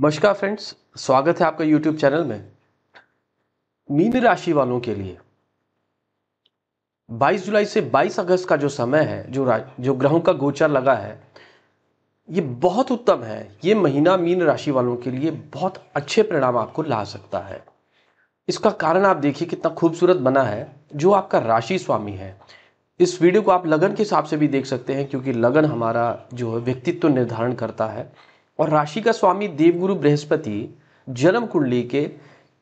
नमस्कार फ्रेंड्स स्वागत है आपका यूट्यूब चैनल में मीन राशि वालों के लिए 22 जुलाई से 22 अगस्त का जो समय है जो जो ग्रहों का गोचर लगा है ये बहुत उत्तम है ये महीना मीन राशि वालों के लिए बहुत अच्छे परिणाम आपको ला सकता है इसका कारण आप देखिए कितना खूबसूरत बना है जो आपका राशि स्वामी है इस वीडियो को आप लगन के हिसाब से भी देख सकते हैं क्योंकि लगन हमारा जो है व्यक्तित्व निर्धारण करता है और राशि का स्वामी देवगुरु बृहस्पति जन्म कुंडली के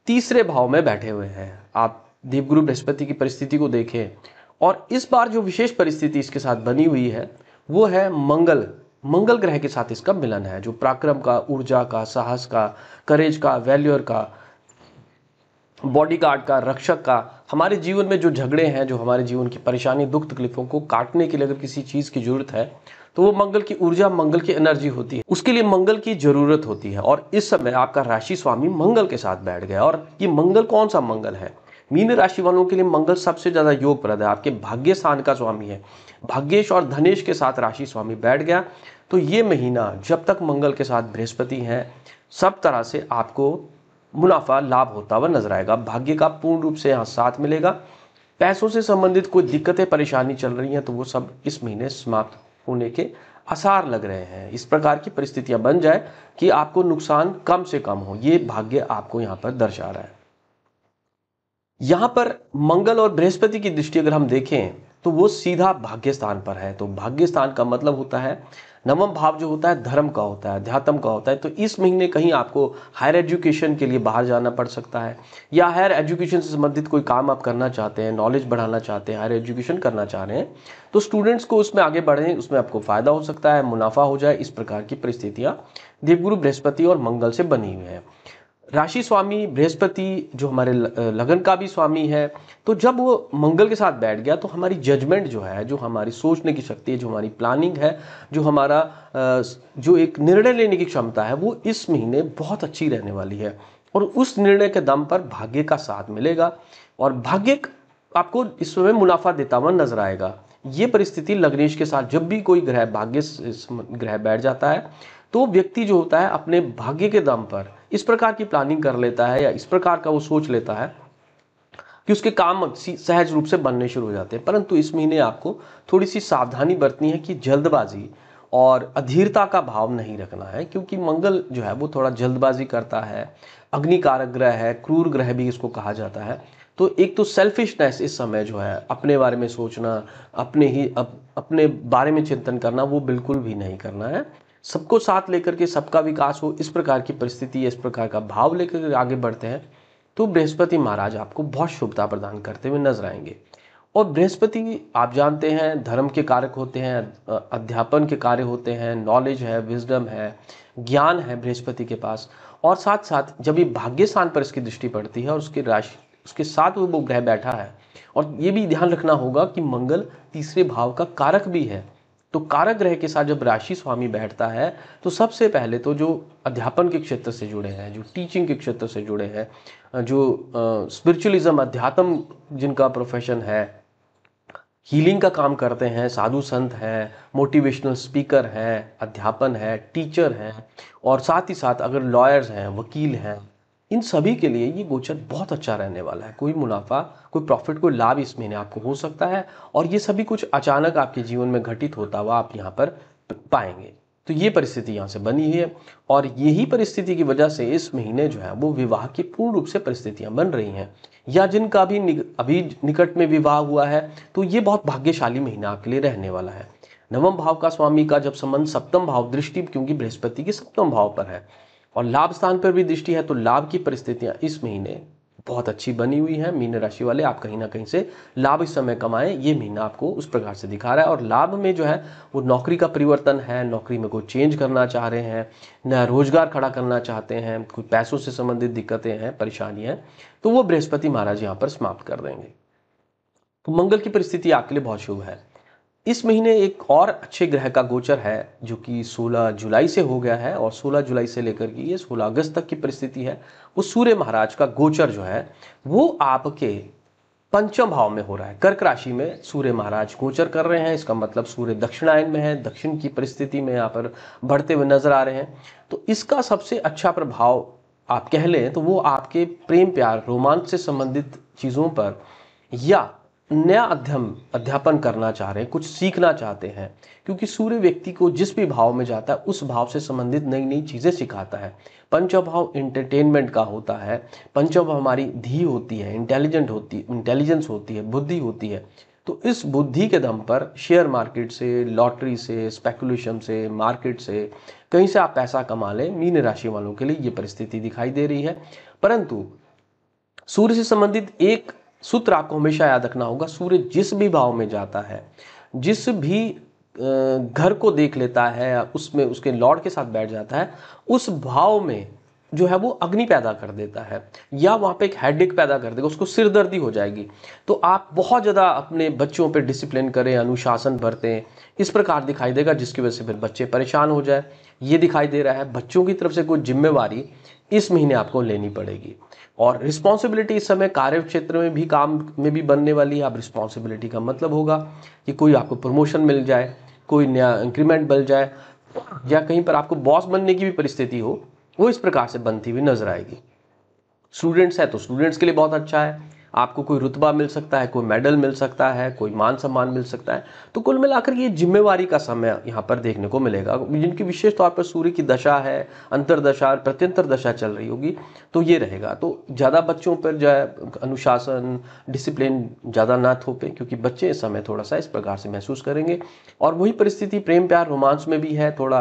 तीसरे भाव में बैठे हुए हैं आप देवगुरु बृहस्पति की परिस्थिति को देखें और इस बार जो विशेष परिस्थिति इसके साथ बनी हुई है वो है मंगल मंगल ग्रह के साथ इसका मिलन है जो पराक्रम का ऊर्जा का साहस का करेज का वैल्यूर का बॉडी गार्ड का रक्षक का हमारे जीवन में जो झगड़े हैं जो हमारे जीवन की परेशानी दुख तकलीफों को काटने के लिए अगर किसी चीज़ की जरूरत है तो वो मंगल की ऊर्जा मंगल की एनर्जी होती है उसके लिए मंगल की जरूरत होती है और इस समय आपका राशि स्वामी मंगल के साथ बैठ गया और ये मंगल कौन सा मंगल है मीन राशि वालों के लिए मंगल सबसे ज़्यादा योगप्रद है आपके भाग्य स्थान का स्वामी है भाग्येश और धनेश के साथ राशि स्वामी बैठ गया तो ये महीना जब तक मंगल के साथ बृहस्पति हैं सब तरह से आपको मुनाफा लाभ होता हुआ नजर आएगा भाग्य का पूर्ण रूप से यहाँ साथ मिलेगा पैसों से संबंधित कोई दिक्कतें परेशानी चल रही हैं तो वो सब इस महीने समाप्त होने के आसार लग रहे हैं इस प्रकार की परिस्थितियां बन जाए कि आपको नुकसान कम से कम हो ये भाग्य आपको यहां पर दर्शा रहा है यहां पर मंगल और बृहस्पति की दृष्टि अगर हम देखें तो वो सीधा भाग्य स्थान पर है तो भाग्य स्थान का मतलब होता है नवम भाव जो होता है धर्म का होता है अध्यात्म का होता है तो इस महीने कहीं आपको हायर एजुकेशन के लिए बाहर जाना पड़ सकता है या हायर एजुकेशन से संबंधित कोई काम आप करना चाहते हैं नॉलेज बढ़ाना चाहते हैं हायर एजुकेशन करना चाह रहे हैं तो स्टूडेंट्स को उसमें आगे बढ़ें उसमें आपको फ़ायदा हो सकता है मुनाफा हो जाए इस प्रकार की परिस्थितियाँ देवगुरु बृहस्पति और मंगल से बनी हुई हैं राशि स्वामी बृहस्पति जो हमारे लगन का भी स्वामी है तो जब वो मंगल के साथ बैठ गया तो हमारी जजमेंट जो है जो हमारी सोचने की शक्ति है जो हमारी प्लानिंग है जो हमारा जो एक निर्णय लेने की क्षमता है वो इस महीने बहुत अच्छी रहने वाली है और उस निर्णय के दम पर भाग्य का साथ मिलेगा और भाग्य आपको इस समय मुनाफा देता हुआ नजर आएगा ये परिस्थिति लग्नेश के साथ जब भी कोई ग्रह भाग्य ग्रह बैठ जाता है तो व्यक्ति जो होता है अपने भाग्य के दम पर इस प्रकार की प्लानिंग कर लेता है या इस प्रकार का वो सोच लेता है कि उसके काम सहज रूप से बनने शुरू हो जाते हैं परंतु इस महीने आपको थोड़ी सी सावधानी बरतनी है कि जल्दबाजी और अधीरता का भाव नहीं रखना है क्योंकि मंगल जो है वो थोड़ा जल्दबाजी करता है अग्निकारक ग्रह है क्रूर ग्रह भी इसको कहा जाता है तो एक तो सेल्फिशनेस इस समय जो है अपने बारे में सोचना अपने ही अप, अपने बारे में चिंतन करना वो बिल्कुल भी नहीं करना है सबको साथ लेकर के सबका विकास हो इस प्रकार की परिस्थिति इस प्रकार का भाव लेकर आगे बढ़ते हैं तो बृहस्पति महाराज आपको बहुत शुभता प्रदान करते हुए नजर आएंगे और बृहस्पति आप जानते हैं धर्म के कारक होते हैं अध्यापन के कार्य होते हैं नॉलेज है विजडम है ज्ञान है बृहस्पति के पास और साथ साथ जब ये भाग्य स्थान पर इसकी दृष्टि पड़ती है और उसकी राशि उसके साथ वो ग्रह बैठा है और ये भी ध्यान रखना होगा कि मंगल तीसरे भाव का कारक भी है तो कारक ग्रह के साथ जब राशि स्वामी बैठता है तो सबसे पहले तो जो अध्यापन के क्षेत्र से जुड़े हैं जो टीचिंग के क्षेत्र से जुड़े हैं जो स्पिरिचुअलिज्म अध्यात्म जिनका प्रोफेशन है हीलिंग का काम करते हैं साधु संत हैं मोटिवेशनल स्पीकर हैं अध्यापन है टीचर हैं और साथ ही साथ अगर लॉयर्स हैं वकील हैं इन सभी के लिए ये गोचर बहुत अच्छा रहने वाला है कोई मुनाफा कोई प्रॉफिट कोई लाभ इस महीने आपको हो सकता है और ये सभी कुछ अचानक आपके जीवन में घटित होता हुआ आप यहाँ पर पाएंगे तो ये परिस्थिति यहाँ से बनी हुई है और यही परिस्थिति की वजह से इस महीने जो है वो विवाह की पूर्ण रूप से परिस्थितियाँ बन रही हैं या जिनका भी अभी निकट में विवाह हुआ है तो ये बहुत भाग्यशाली महीना आपके लिए रहने वाला है नवम भाव का स्वामी का जब संबंध सप्तम भाव दृष्टि क्योंकि बृहस्पति के सप्तम भाव पर है और लाभ स्थान पर भी दृष्टि है तो लाभ की परिस्थितियां इस महीने बहुत अच्छी बनी हुई है मीन राशि वाले आप कहीं ना कहीं से लाभ इस समय कमाएं ये महीना आपको उस प्रकार से दिखा रहा है और लाभ में जो है वो नौकरी का परिवर्तन है नौकरी में कोई चेंज करना चाह रहे हैं नया रोजगार खड़ा करना चाहते हैं कोई पैसों से संबंधित दिक्कतें हैं परेशानी है तो वो बृहस्पति महाराज यहाँ पर समाप्त कर देंगे तो मंगल की परिस्थिति आपके लिए बहुत शुभ है इस महीने एक और अच्छे ग्रह का गोचर है जो कि 16 जुलाई से हो गया है और 16 जुलाई से लेकर के ये 16 अगस्त तक की परिस्थिति है वो सूर्य महाराज का गोचर जो है वो आपके पंचम भाव में हो रहा है कर्क राशि में सूर्य महाराज गोचर कर रहे हैं इसका मतलब सूर्य दक्षिणायन में है दक्षिण की परिस्थिति में यहाँ पर बढ़ते हुए नजर आ रहे हैं तो इसका सबसे अच्छा प्रभाव आप कह लें तो वो आपके प्रेम प्यार रोमांच से संबंधित चीज़ों पर या नया अध्ययन अध्यापन करना चाह रहे हैं कुछ सीखना चाहते हैं क्योंकि सूर्य व्यक्ति को जिस भी भाव में जाता है उस भाव से संबंधित नई नई चीज़ें सिखाता है पंचभाव इंटरटेनमेंट का होता है पंचभाव हमारी धी होती है इंटेलिजेंट होती इंटेलिजेंस होती है बुद्धि होती है तो इस बुद्धि के दम पर शेयर मार्केट से लॉटरी से स्पेकुलेशन से मार्केट से कहीं से आप पैसा कमा लें मीन राशि वालों के लिए ये परिस्थिति दिखाई दे रही है परंतु सूर्य से संबंधित एक सूत्र आपको हमेशा याद रखना होगा सूर्य जिस भी भाव में जाता है जिस भी घर को देख लेता है उसमें उसके लॉर्ड के साथ बैठ जाता है उस भाव में जो है वो अग्नि पैदा कर देता है या वहाँ पे एक हेडेक पैदा कर देगा उसको सिरदर्दी हो जाएगी तो आप बहुत ज़्यादा अपने बच्चों पे डिसिप्लिन करें अनुशासन बरतें इस प्रकार दिखाई देगा जिसकी वजह से फिर बच्चे परेशान हो जाए ये दिखाई दे रहा है बच्चों की तरफ से कोई जिम्मेवारी इस महीने आपको लेनी पड़ेगी और रिस्पॉन्सिबिलिटी इस समय कार्य क्षेत्र में भी काम में भी बनने वाली है अब रिस्पॉन्सिबिलिटी का मतलब होगा कि कोई आपको प्रमोशन मिल जाए कोई नया इंक्रीमेंट मिल जाए या कहीं पर आपको बॉस बनने की भी परिस्थिति हो वो इस प्रकार से बनती हुई नजर आएगी स्टूडेंट्स है तो स्टूडेंट्स के लिए बहुत अच्छा है आपको कोई रुतबा मिल सकता है कोई मेडल मिल सकता है कोई मान सम्मान मिल सकता है तो कुल मिलाकर ये जिम्मेवारी का समय यहाँ पर देखने को मिलेगा जिनकी विशेष तौर पर सूर्य की दशा है अंतरदशा और प्रत्यंतर दशा चल रही होगी तो ये रहेगा तो ज़्यादा बच्चों पर जो है अनुशासन डिसिप्लिन ज़्यादा ना थोपें क्योंकि बच्चे इस समय थोड़ा सा इस प्रकार से महसूस करेंगे और वही परिस्थिति प्रेम प्यार रोमांस में भी है थोड़ा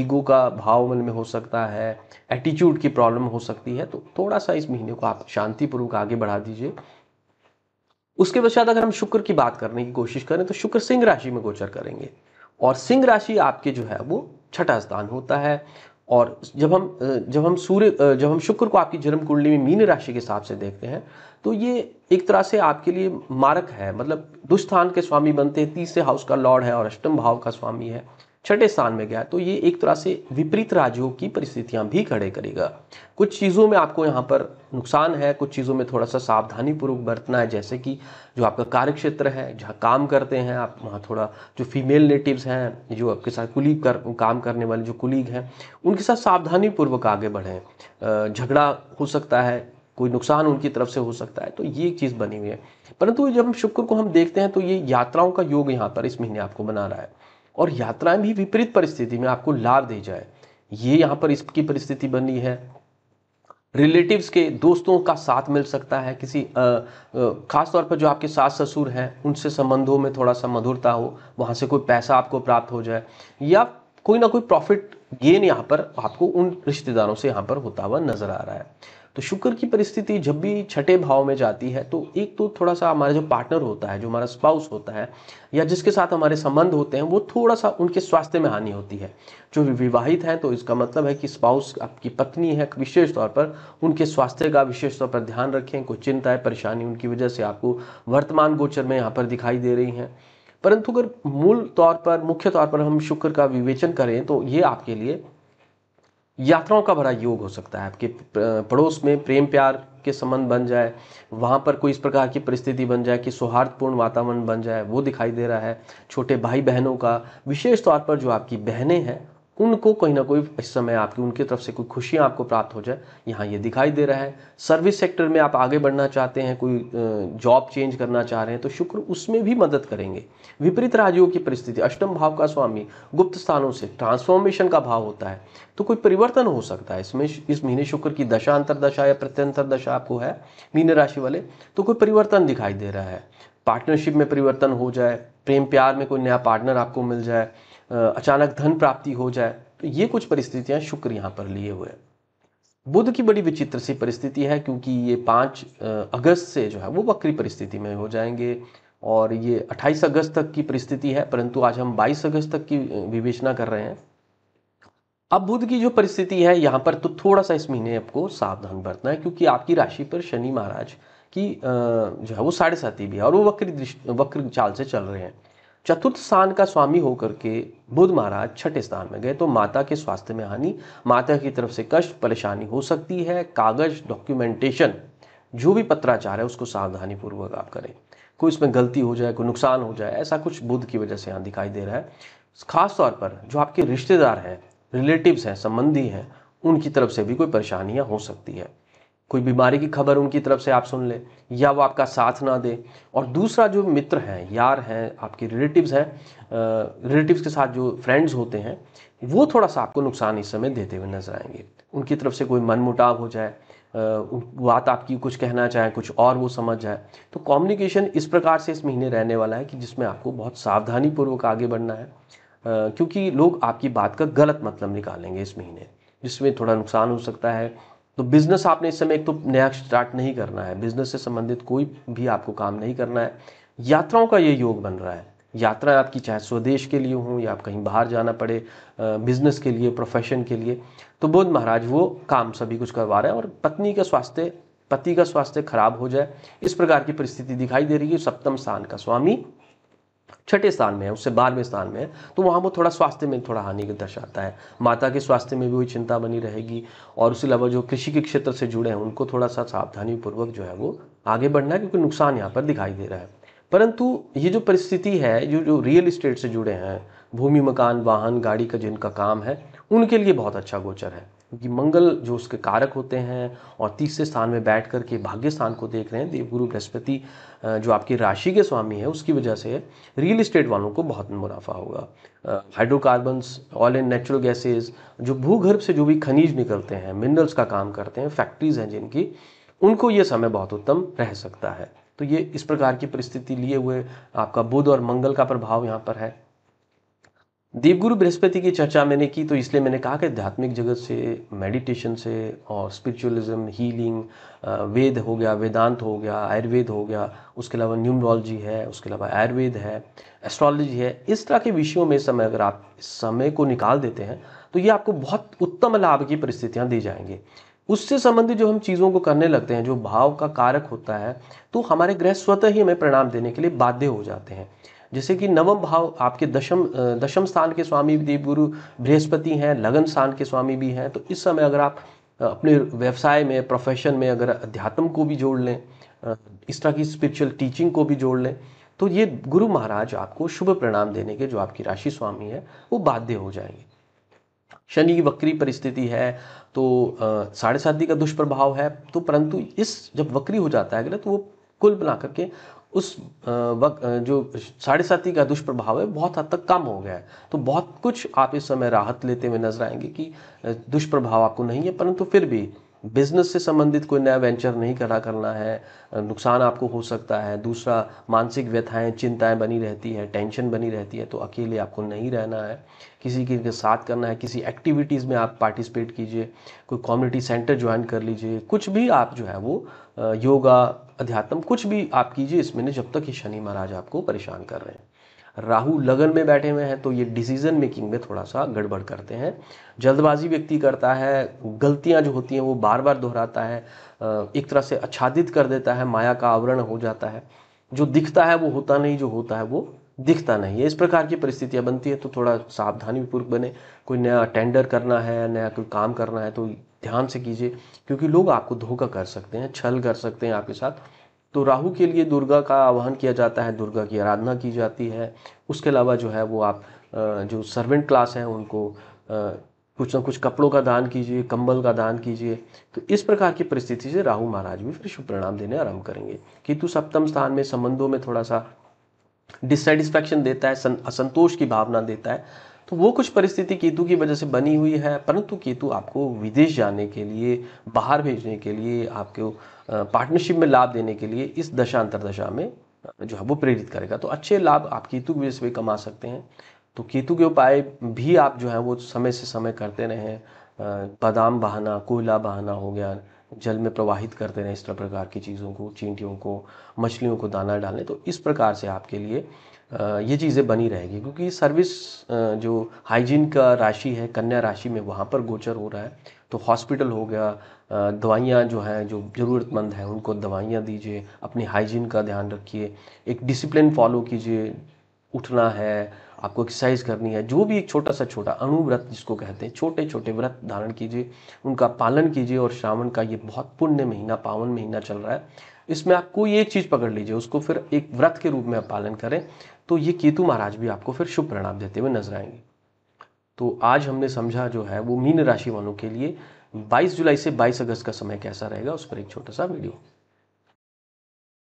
ईगो का भाव मन में हो सकता है एटीट्यूड की प्रॉब्लम हो सकती है तो थोड़ा सा इस महीने को आप शांतिपूर्वक आगे बढ़ा दीजिए उसके पश्चात अगर हम शुक्र की बात करने की कोशिश करें तो शुक्र सिंह राशि में गोचर करेंगे और सिंह राशि आपके जो है वो छठा स्थान होता है और जब हम जब हम सूर्य जब हम शुक्र को आपकी जन्म कुंडली में मीन राशि के हिसाब से देखते हैं तो ये एक तरह से आपके लिए मारक है मतलब दुष्स्थान के स्वामी बनते हैं तीसरे हाउस का लॉर्ड है और अष्टम भाव का स्वामी है छठे स्थान में गया तो ये एक तरह से विपरीत राज्यों की परिस्थितियां भी खड़े करेगा कुछ चीज़ों में आपको यहाँ पर नुकसान है कुछ चीज़ों में थोड़ा सा सावधानीपूर्वक बरतना है जैसे कि जो आपका कार्य क्षेत्र है जहाँ काम करते हैं आप वहाँ थोड़ा जो फीमेल नेटिव्स हैं जो आपके साथ कुलीग कर काम करने वाले जो कुलीग हैं उनके साथ सावधानीपूर्वक आगे बढ़ें झगड़ा हो सकता है कोई नुकसान उनकी तरफ से हो सकता है तो ये एक चीज़ बनी हुई है परंतु जब हम शुक्र को हम देखते हैं तो ये यात्राओं का योग यहाँ पर इस महीने आपको बना रहा है और यात्राएं भी विपरीत परिस्थिति में आपको लाभ दे जाए ये यहाँ पर इसकी परिस्थिति बनी है रिलेटिव्स के दोस्तों का साथ मिल सकता है किसी खास तौर पर जो आपके सास ससुर हैं उनसे संबंधों में थोड़ा सा मधुरता हो वहाँ से कोई पैसा आपको प्राप्त हो जाए या कोई ना कोई प्रॉफिट गेन यहाँ पर आपको उन रिश्तेदारों से यहाँ पर होता हुआ नजर आ रहा है तो शुक्र की परिस्थिति जब भी छठे भाव में जाती है तो एक तो थोड़ा सा हमारा जो पार्टनर होता है जो हमारा स्पाउस होता है या जिसके साथ हमारे संबंध होते हैं वो थोड़ा सा उनके स्वास्थ्य में हानि होती है जो विवाहित हैं तो इसका मतलब है कि स्पाउस आपकी पत्नी है विशेष तौर पर उनके स्वास्थ्य का विशेष तौर पर ध्यान रखें कोई चिंता है परेशानी उनकी वजह से आपको वर्तमान गोचर में यहाँ पर दिखाई दे रही हैं परंतु अगर मूल तौर पर मुख्य तौर पर हम शुक्र का विवेचन करें तो ये आपके लिए यात्राओं का भरा योग हो सकता है आपके पड़ोस में प्रेम प्यार के संबंध बन जाए वहाँ पर कोई इस प्रकार की परिस्थिति बन जाए कि सौहार्दपूर्ण वातावरण बन जाए वो दिखाई दे रहा है छोटे भाई बहनों का विशेष तौर पर जो आपकी बहनें हैं उनको कहीं ना कोई इस समय आपकी उनकी तरफ से कोई खुशियाँ आपको प्राप्त हो जाए यहाँ ये दिखाई दे रहा है सर्विस सेक्टर में आप आगे बढ़ना चाहते हैं कोई जॉब चेंज करना चाह रहे हैं तो शुक्र उसमें भी मदद करेंगे विपरीत राजयोग की परिस्थिति अष्टम भाव का स्वामी गुप्त स्थानों से ट्रांसफॉर्मेशन का भाव होता है तो कोई परिवर्तन हो सकता है इसमें इस महीने शुक्र की दशा अंतरदशा दशा या प्रत्यंतर दशा आपको है मीन राशि वाले तो कोई परिवर्तन दिखाई दे रहा है पार्टनरशिप में परिवर्तन हो जाए प्रेम प्यार में कोई नया पार्टनर आपको मिल जाए अचानक धन प्राप्ति हो जाए तो ये कुछ परिस्थितियाँ शुक्र यहाँ पर लिए हुए हैं बुद्ध की बड़ी विचित्र सी परिस्थिति है क्योंकि ये पाँच अगस्त से जो है वो वक्री परिस्थिति में हो जाएंगे और ये 28 अगस्त तक की परिस्थिति है परंतु आज हम 22 अगस्त तक की विवेचना कर रहे हैं अब बुद्ध की जो परिस्थिति है यहाँ पर तो थोड़ा सा इस महीने आपको सावधान बरतना है क्योंकि आपकी राशि पर शनि महाराज की जो है वो साढ़े साथी भी है और वो वक्र वक्र चाल से चल रहे हैं चतुर्थ स्थान का स्वामी होकर के बुद्ध महाराज छठे स्थान में गए तो माता के स्वास्थ्य में हानि माता की तरफ से कष्ट परेशानी हो सकती है कागज डॉक्यूमेंटेशन जो भी पत्राचार है उसको सावधानी पूर्वक आप करें कोई इसमें गलती हो जाए कोई नुकसान हो जाए ऐसा कुछ बुद्ध की वजह से यहाँ दिखाई दे रहा है खास तौर पर जो आपके रिश्तेदार हैं रिलेटिव्स हैं संबंधी हैं उनकी तरफ से भी कोई परेशानियाँ हो सकती है कोई बीमारी की खबर उनकी तरफ से आप सुन लें या वो आपका साथ ना दे और दूसरा जो मित्र हैं यार हैं आपके रिलेटिव्स हैं रिलेटिव्स के साथ जो फ्रेंड्स होते हैं वो थोड़ा सा आपको नुकसान इस समय देते हुए नजर आएंगे उनकी तरफ से कोई मनमुटाव हो जाए बात आपकी कुछ कहना चाहे कुछ और वो समझ जाए तो कम्युनिकेशन इस प्रकार से इस महीने रहने वाला है कि जिसमें आपको बहुत सावधानी पूर्वक आगे बढ़ना है क्योंकि लोग आपकी बात का गलत मतलब निकालेंगे इस महीने जिसमें थोड़ा नुकसान हो सकता है तो बिजनेस आपने इस समय एक तो नया स्टार्ट नहीं करना है बिजनेस से संबंधित कोई भी आपको काम नहीं करना है यात्राओं का ये योग बन रहा है यात्राएं आपकी चाहे स्वदेश के लिए हों या आप कहीं बाहर जाना पड़े बिजनेस के लिए प्रोफेशन के लिए तो बोध महाराज वो काम सभी कुछ करवा रहे हैं और पत्नी का स्वास्थ्य पति का स्वास्थ्य खराब हो जाए इस प्रकार की परिस्थिति दिखाई दे रही है सप्तम स्थान का स्वामी छठे स्थान में है उससे बारहवें स्थान में है तो वहाँ वो थोड़ा स्वास्थ्य में थोड़ा हानि दर्शाता है माता के स्वास्थ्य में भी वही चिंता बनी रहेगी और उसके अलावा जो कृषि के क्षेत्र से जुड़े हैं उनको थोड़ा सा सावधानी पूर्वक जो है वो आगे बढ़ना है क्योंकि नुकसान यहाँ पर दिखाई दे रहा है परंतु ये जो परिस्थिति है जो जो रियल इस्टेट से जुड़े हैं भूमि मकान वाहन गाड़ी का जिनका काम है उनके लिए बहुत अच्छा गोचर है क्योंकि मंगल जो उसके कारक होते हैं और तीसरे स्थान में बैठ करके भाग्य स्थान को देख रहे हैं देवगुरु बृहस्पति जो आपकी राशि के स्वामी है उसकी वजह से रियल इस्टेट वालों को बहुत मुनाफा होगा hydrocarbons oil and natural gases जो भूगर्भ से जो भी खनिज निकलते हैं मिनरल्स का काम करते हैं फैक्ट्रीज हैं जिनकी उनको ये समय बहुत उत्तम रह सकता है तो ये इस प्रकार की परिस्थिति लिए हुए आपका बुध और मंगल का प्रभाव यहाँ पर है देवगुरु बृहस्पति की चर्चा मैंने की तो इसलिए मैंने कहा कि आध्यात्मिक जगत से मेडिटेशन से और स्पिरिचुअलिज्म हीलिंग वेद हो गया वेदांत हो गया आयुर्वेद हो गया उसके अलावा न्यूमरोलॉजी है उसके अलावा आयुर्वेद है एस्ट्रोलॉजी है इस तरह के विषयों में समय अगर आप इस समय को निकाल देते हैं तो ये आपको बहुत उत्तम लाभ की परिस्थितियाँ दी जाएंगी उससे संबंधित जो हम चीज़ों को करने लगते हैं जो भाव का कारक होता है तो हमारे ग्रह स्वतः ही हमें परिणाम देने के लिए बाध्य हो जाते हैं जैसे कि नवम भाव आपके दशम दशम स्थान के स्वामी देवगुरु बृहस्पति हैं लगन स्थान के स्वामी भी हैं तो इस समय अगर आप अपने व्यवसाय में प्रोफेशन में अगर अध्यात्म को भी जोड़ लें इस तरह की स्पिरिचुअल टीचिंग को भी जोड़ लें तो ये गुरु महाराज आपको शुभ परिणाम देने के जो आपकी राशि स्वामी है वो बाध्य हो जाएंगे शनि की वक्री परिस्थिति है तो साढ़े साती का दुष्प्रभाव है तो परंतु इस जब वक्री हो जाता है अगले तो वो कुल बना करके उस वक्त जो साढ़े साथी का दुष्प्रभाव है बहुत हद तक कम हो गया है तो बहुत कुछ आप इस समय राहत लेते हुए नजर आएंगे कि दुष्प्रभाव आपको नहीं है परंतु फिर भी बिजनेस से संबंधित कोई नया वेंचर नहीं करा करना है नुकसान आपको हो सकता है दूसरा मानसिक व्यथाएं चिंताएं बनी रहती है टेंशन बनी रहती है तो अकेले आपको नहीं रहना है किसी के साथ करना है किसी एक्टिविटीज़ में आप पार्टिसिपेट कीजिए कोई कम्युनिटी सेंटर ज्वाइन कर लीजिए कुछ भी आप जो है वो योगा अध्यात्म कुछ भी आप कीजिए इसमें जब तक ये शनि महाराज आपको परेशान कर रहे हैं राहु लगन में बैठे हुए हैं तो ये डिसीजन मेकिंग में थोड़ा सा गड़बड़ करते हैं जल्दबाजी व्यक्ति करता है गलतियां जो होती हैं वो बार बार दोहराता है एक तरह से आच्छादित कर देता है माया का आवरण हो जाता है जो दिखता है वो होता नहीं जो होता है वो दिखता नहीं है इस प्रकार की परिस्थितियाँ बनती है तो थोड़ा सावधानी पूर्वक बने कोई नया टेंडर करना है नया कोई काम करना है तो ध्यान से कीजिए क्योंकि लोग आपको धोखा कर सकते हैं छल कर सकते हैं आपके साथ तो राहु के लिए दुर्गा का आवाहन किया जाता है दुर्गा की आराधना की जाती है उसके अलावा जो है वो आप जो सर्वेंट क्लास है उनको कुछ ना कुछ कपड़ों का दान कीजिए कंबल का दान कीजिए तो इस प्रकार की परिस्थिति से राहु महाराज भी फिर शुभ परिणाम देने आरंभ करेंगे किंतु सप्तम स्थान में संबंधों में थोड़ा सा डिससेटिस्फैक्शन देता है असंतोष की भावना देता है तो वो कुछ परिस्थिति केतु की वजह से बनी हुई है परंतु केतु आपको विदेश जाने के लिए बाहर भेजने के लिए आपको पार्टनरशिप में लाभ देने के लिए इस दशा अंतरदशा में जो है वो प्रेरित करेगा तो अच्छे लाभ आप केतु की वजह से भी कमा सकते हैं तो केतु के उपाय भी आप जो है वो समय से समय करते रहें बादाम बहाना कोयला बहाना हो गया जल में प्रवाहित करते रहें इस तरह प्रकार की चीज़ों को चींटियों को मछलियों को दाना डालने तो इस प्रकार से आपके लिए ये चीज़ें बनी रहेगी क्योंकि सर्विस जो हाइजीन का राशि है कन्या राशि में वहाँ पर गोचर हो रहा है तो हॉस्पिटल हो गया दवाइयाँ जो हैं जो ज़रूरतमंद हैं उनको दवाइयाँ दीजिए अपनी हाइजीन का ध्यान रखिए एक डिसिप्लिन फॉलो कीजिए उठना है आपको एक्सरसाइज करनी है जो भी एक छोटा सा छोटा अणुव्रत जिसको कहते हैं छोटे छोटे व्रत धारण कीजिए उनका पालन कीजिए और श्रावण का ये बहुत पुण्य महीना पावन महीना चल रहा है इसमें आप कोई एक चीज़ पकड़ लीजिए उसको फिर एक व्रत के रूप में आप पालन करें तो ये केतु महाराज भी आपको फिर शुभ परिणाम देते हुए नजर आएंगे तो आज हमने समझा जो है वो मीन राशि वालों के लिए 22 जुलाई से 22 अगस्त का समय कैसा रहेगा उस पर एक छोटा सा वीडियो